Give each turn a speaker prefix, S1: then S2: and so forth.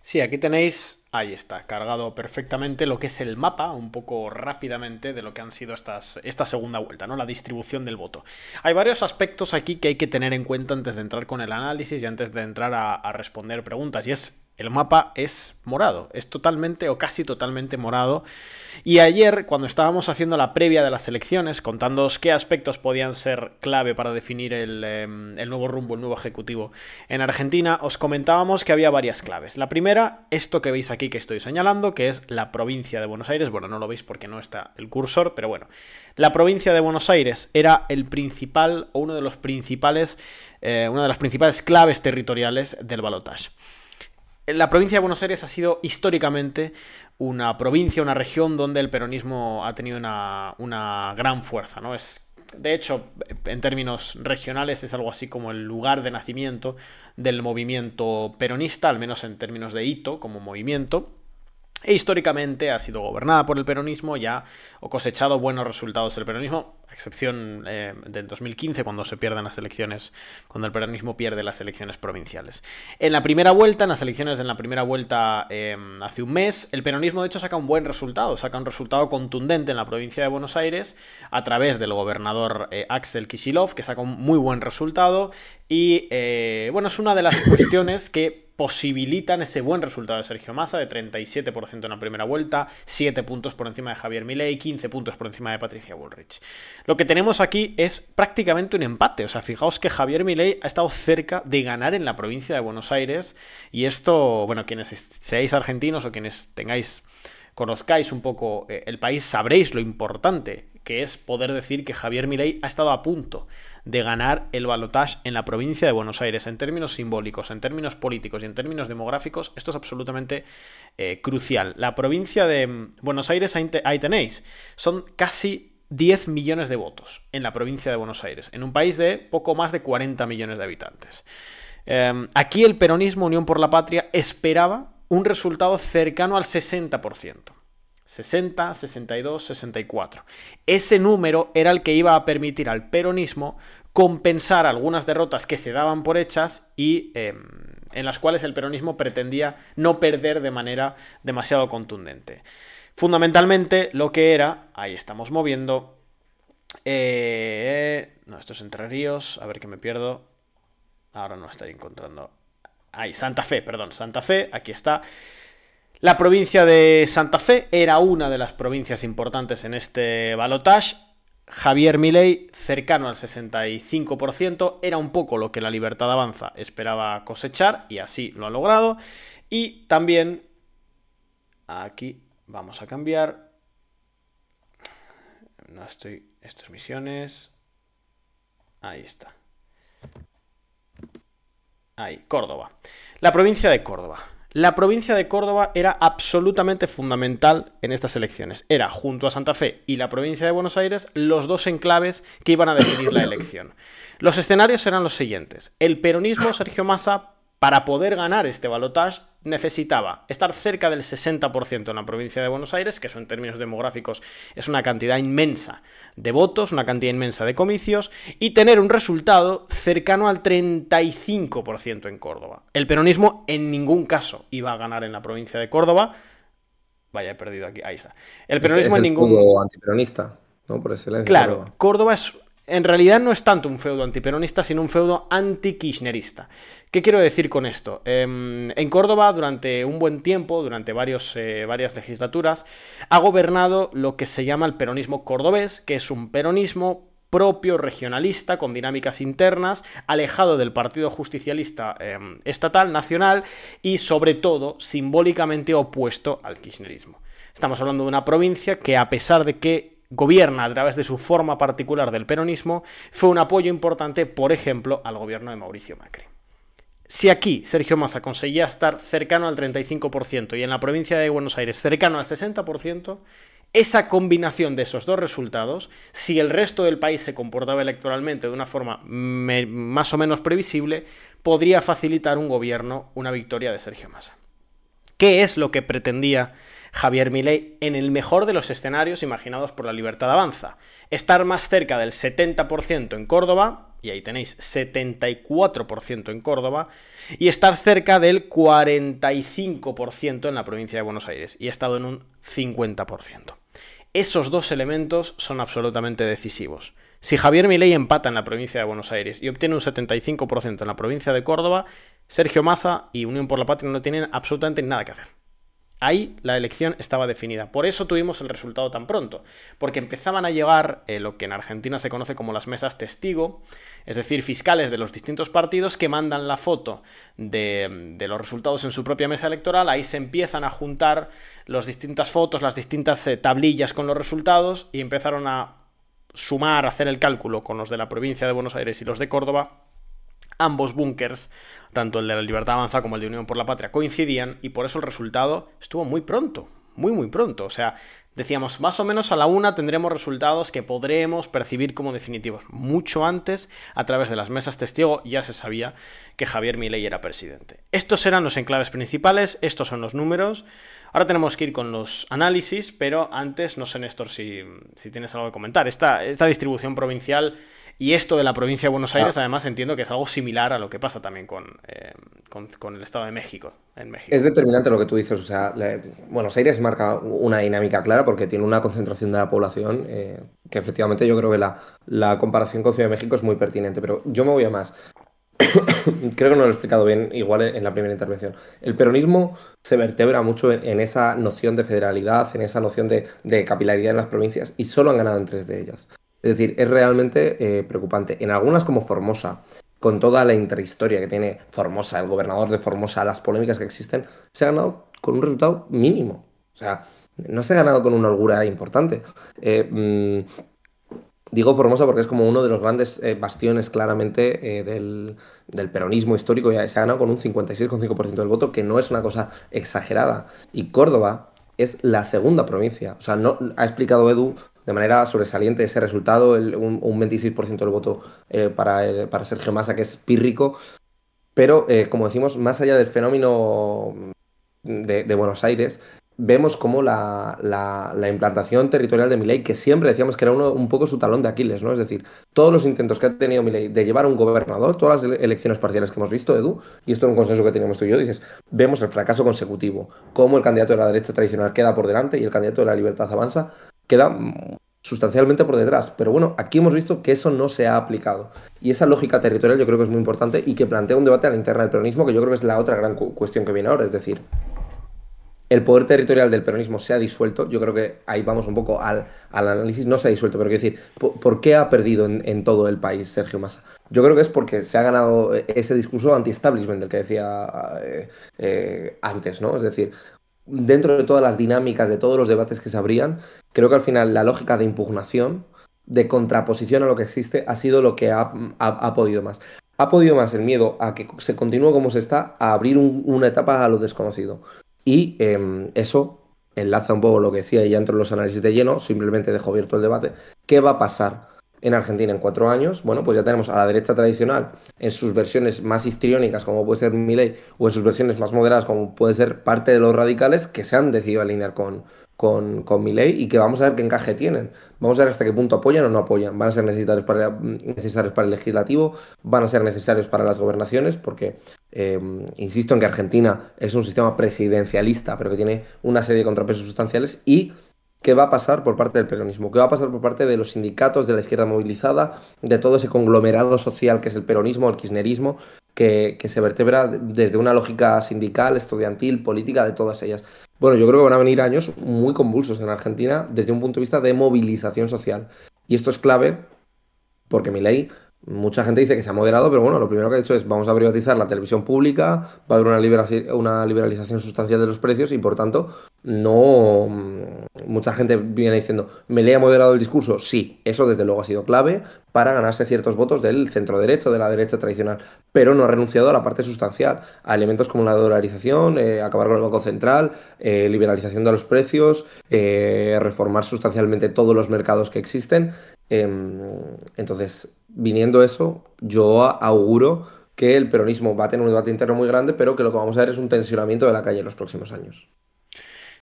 S1: Sí, aquí tenéis, ahí está, cargado perfectamente lo que es el mapa, un poco rápidamente, de lo que han sido estas, esta segunda vuelta, ¿no? La distribución del voto. Hay varios aspectos aquí que hay que tener en cuenta antes de entrar con el análisis y antes de entrar a, a responder preguntas, y es el mapa es morado, es totalmente o casi totalmente morado. Y ayer, cuando estábamos haciendo la previa de las elecciones, contándoos qué aspectos podían ser clave para definir em, el, nuevo rumbo, el nuevo ejecutivo en Argentina, os comentábamos que había varias claves. La primera, esto que veis aquí que estoy señalando, que es la provincia de Buenos Aires. Bueno, no lo veis porque no está el cursor, pero bueno. La provincia de Buenos Aires era el principal o uno de los principales, eh, una de las principales claves territoriales del balotaje la provincia de Buenos Aires ha sido históricamente una provincia, una región donde el peronismo ha tenido una, gran fuerza, ¿no? Es de hecho, en términos regionales, es algo así como el lugar de nacimiento del movimiento peronista, al menos en términos de hito como movimiento. E históricamente ha sido gobernada por el peronismo ya o cosechado buenos resultados el peronismo, a excepción eh, del 2015 cuando se pierden las elecciones, cuando el peronismo pierde las elecciones provinciales. En la primera vuelta, en las elecciones de la primera vuelta em, hace un mes, el peronismo de hecho saca un buen resultado, saca un resultado contundente en la provincia de Buenos Aires a través del gobernador eh, Axel Kishilov, que saca un muy buen resultado y eh, bueno, es una de las cuestiones que posibilitan ese buen resultado de Sergio Massa de 37% en la primera vuelta, 7 puntos por encima de Javier Milei, 15 puntos por encima de Patricia Bullrich. Lo que tenemos aquí es prácticamente un empate, o sea, fijaos que Javier Milei ha estado cerca de ganar en la provincia de Buenos Aires y esto, bueno, quienes seáis argentinos o quienes tengáis conozcáis un poco eh, el país, sabréis lo importante que es poder decir que Javier Milei ha estado a punto de ganar el balotaje en la provincia de Buenos Aires. En términos simbólicos, en términos políticos y en términos demográficos, esto es absolutamente eh, crucial. La provincia de mm, Buenos Aires, ahí tenéis, son casi 10 millones de votos en la provincia de Buenos Aires, en un país de poco más de 40 millones de habitantes. Em, aquí el peronismo Unión por la Patria esperaba un resultado cercano al 60%. 60, 62, 64. Ese número era el que iba a permitir al peronismo compensar algunas derrotas que se daban por hechas y em, en las cuales el peronismo pretendía no perder de manera demasiado contundente. Fundamentalmente lo que era, ahí estamos moviendo, eh, no, Entre Ríos, a ver que me pierdo, ahora no estoy encontrando Ahí, Santa Fe, perdón, Santa Fe, aquí está. La provincia de Santa Fe era una de las provincias importantes en este balotage. Javier Milei, cercano al 65%, era un poco lo que la Libertad Avanza esperaba cosechar y así lo ha logrado. Y también aquí vamos a cambiar. No estoy. Estas misiones. Ahí está. Córdoba. La provincia de Córdoba. La provincia de Córdoba era absolutamente fundamental en estas elecciones. Era, junto a Santa Fe y la provincia de Buenos Aires, los dos enclaves que iban a definir la elección. Los escenarios eran los siguientes. El peronismo Sergio Massa para poder ganar este balotage necesitaba estar cerca del 60% en la provincia de Buenos Aires, que eso en términos demográficos es una cantidad inmensa de votos, una cantidad inmensa de comicios, y tener un resultado cercano al 35% en Córdoba. El peronismo en ningún caso iba a ganar en la provincia de Córdoba. Vaya, he perdido aquí. Ahí está. El peronismo en ningún...
S2: Antiperonista, ¿no? Por excelencia. Claro,
S1: Córdoba es en realidad no es tanto un feudo antiperonista, sino un feudo anti-kirchnerista. ¿Qué quiero decir con esto? Em, en Córdoba, durante un buen tiempo, durante varios, eh, varias legislaturas, ha gobernado lo que se llama el peronismo cordobés, que es un peronismo propio regionalista, con dinámicas internas, alejado del Partido Justicialista em, Estatal, Nacional y sobre todo simbólicamente opuesto al Kirchnerismo. Estamos hablando de una provincia que a pesar de que gobierna a través de su forma particular del peronismo, fue un apoyo importante, por ejemplo, al gobierno de Mauricio Macri. Si aquí Sergio Massa conseguía estar cercano al 35% y en la provincia de Buenos Aires cercano al 60%, esa combinación de esos dos resultados, si el resto del país se comportaba electoralmente de una forma más o menos previsible, podría facilitar un gobierno, una victoria de Sergio Massa. ¿Qué es lo que pretendía Javier Milei en el mejor de los escenarios imaginados por la libertad avanza. Estar más cerca del 70% en Córdoba, y ahí tenéis 74% en Córdoba, y estar cerca del 45% en la provincia de Buenos Aires, y ha estado en un 50%. Esos dos elementos son absolutamente decisivos. Si Javier Milei empata en la provincia de Buenos Aires y obtiene un 75% en la provincia de Córdoba, Sergio Massa y Unión por la Patria no tienen absolutamente nada que hacer. Ahí la elección estaba definida. Por eso tuvimos el resultado tan pronto, porque empezaban a llegar eh, lo que en Argentina se conoce como las mesas testigo, es decir, fiscales de los distintos partidos que mandan la foto de, los resultados en su propia mesa electoral, ahí se empiezan a juntar las distintas fotos, las distintas eh, tablillas con los resultados y empezaron a sumar, a hacer el cálculo con los de la provincia de Buenos Aires y los de Córdoba Ambos búnkers, tanto el de la Libertad Avanza como el de Unión por la Patria, coincidían y por eso el resultado estuvo muy pronto, muy muy pronto. O sea, decíamos, más o menos a la una tendremos resultados que podremos percibir como definitivos. Mucho antes, a través de las mesas testigo, ya se sabía que Javier Milei era presidente. Estos eran los enclaves principales, estos son los números. Ahora tenemos que ir con los análisis, pero antes, no sé Néstor si, si tienes algo que comentar. esta distribución provincial y esto de la provincia de Buenos Aires, ah. además, entiendo que es algo similar a lo que pasa también con, eh, el Estado de México, Es determinante
S2: lo que tú dices. O sea, Buenos Aires marca una dinámica clara porque tiene una concentración de la población eh, que efectivamente yo creo que la, comparación con Ciudad de México es muy pertinente. Pero yo me voy a más creo que no lo he explicado bien, igual en la primera intervención. El peronismo se vertebra mucho en, esa noción de federalidad, en esa noción de, de, capilaridad en las provincias, y solo han ganado en tres de ellas. Es decir, es realmente eh, preocupante. En algunas como Formosa, con toda la intrahistoria que tiene Formosa, el gobernador de Formosa, las polémicas que existen, se ha ganado con un resultado mínimo. O sea, no se ha ganado con una holgura importante. Eh, mm, digo Formosa porque es como uno de los grandes eh, bastiones claramente del, peronismo histórico se ha ganado con un 56,5% del voto, que no es una cosa exagerada. Y Córdoba es la segunda provincia. O sea, no ha explicado Edu de manera sobresaliente ese resultado, el, un, 26% del voto eh, para, eh, para Sergio Massa, que es pírrico. Pero, eh, como decimos, más allá del fenómeno mm, de, Buenos Aires, vemos cómo la, implantación territorial de Milei, que siempre decíamos que era un poco su talón de Aquiles, ¿no? Es decir, todos los intentos que ha tenido Milei de llevar un gobernador, todas las elecciones parciales que hemos visto, Edu, y esto es un consenso que tenemos tú y yo, dices, vemos el fracaso consecutivo, cómo el candidato de la derecha tradicional queda por delante y el candidato de la libertad avanza, queda sustancialmente por detrás. Pero bueno, aquí hemos visto que eso no se ha aplicado. Y esa lógica territorial yo creo que es muy importante y que plantea un debate a la interna del peronismo, que yo creo que es la otra gran cuestión que viene ahora. Es decir, el poder territorial del peronismo se ha disuelto. Yo creo que ahí vamos un poco al, al análisis. No se ha disuelto, pero quiero decir, ¿por, qué ha perdido en, todo el país Sergio Massa? Yo creo que es porque se ha ganado eh, ese discurso anti-establishment del que decía eh, eh, antes, ¿no? Es decir, dentro de todas las dinámicas, de todos los debates que se abrían, creo que al final la lógica de impugnación, de contraposición a lo que existe, ha sido lo que ha, podido más. Ha podido más el miedo a que se continúe como se está, a abrir una etapa a lo desconocido. Y em, eso enlaza un poco lo que decía y ya entre los análisis de lleno, simplemente dejo abierto el debate. ¿Qué va a pasar? en Argentina en cuatro años, bueno, pues ya tenemos a la derecha tradicional en sus versiones más histriónicas, como puede ser Milei, o en sus versiones más moderadas, como puede ser parte de los radicales, que se han decidido alinear con, con, ley, Milei y que vamos a ver qué encaje tienen. Vamos a ver hasta qué punto apoyan o no apoyan. Van a ser necesarios para, el legislativo, van a ser necesarios para las gobernaciones, porque eh, insisto en que Argentina es un sistema presidencialista, pero que tiene una serie de contrapesos sustanciales y qué va a pasar por parte del peronismo, qué va a pasar por parte de los sindicatos, de la izquierda movilizada, de todo ese conglomerado social que es el peronismo, el kirchnerismo, que, que se vertebra desde una lógica sindical, estudiantil, política, de todas ellas. Bueno, yo creo que van a venir años muy convulsos en Argentina desde un punto de vista de movilización social. Y esto es clave porque mi ley Mucha gente dice que se ha moderado, pero bueno, lo primero que ha hecho es vamos a privatizar la televisión pública, va a haber una, una liberalización sustancial de los precios y por tanto, no. Mm, mucha gente viene diciendo, ¿me le ha moderado el discurso? Sí, eso desde luego ha sido clave para ganarse ciertos votos del centro derecho, de la derecha tradicional, pero no ha renunciado a la parte sustancial, a elementos como la dolarización, eh, acabar con el Banco Central, eh, liberalización de los precios, eh, reformar sustancialmente todos los mercados que existen Em, entonces, viniendo eso, yo auguro que el peronismo va a tener un debate interno muy grande, pero que lo que vamos a ver es un tensionamiento de la calle en los próximos años.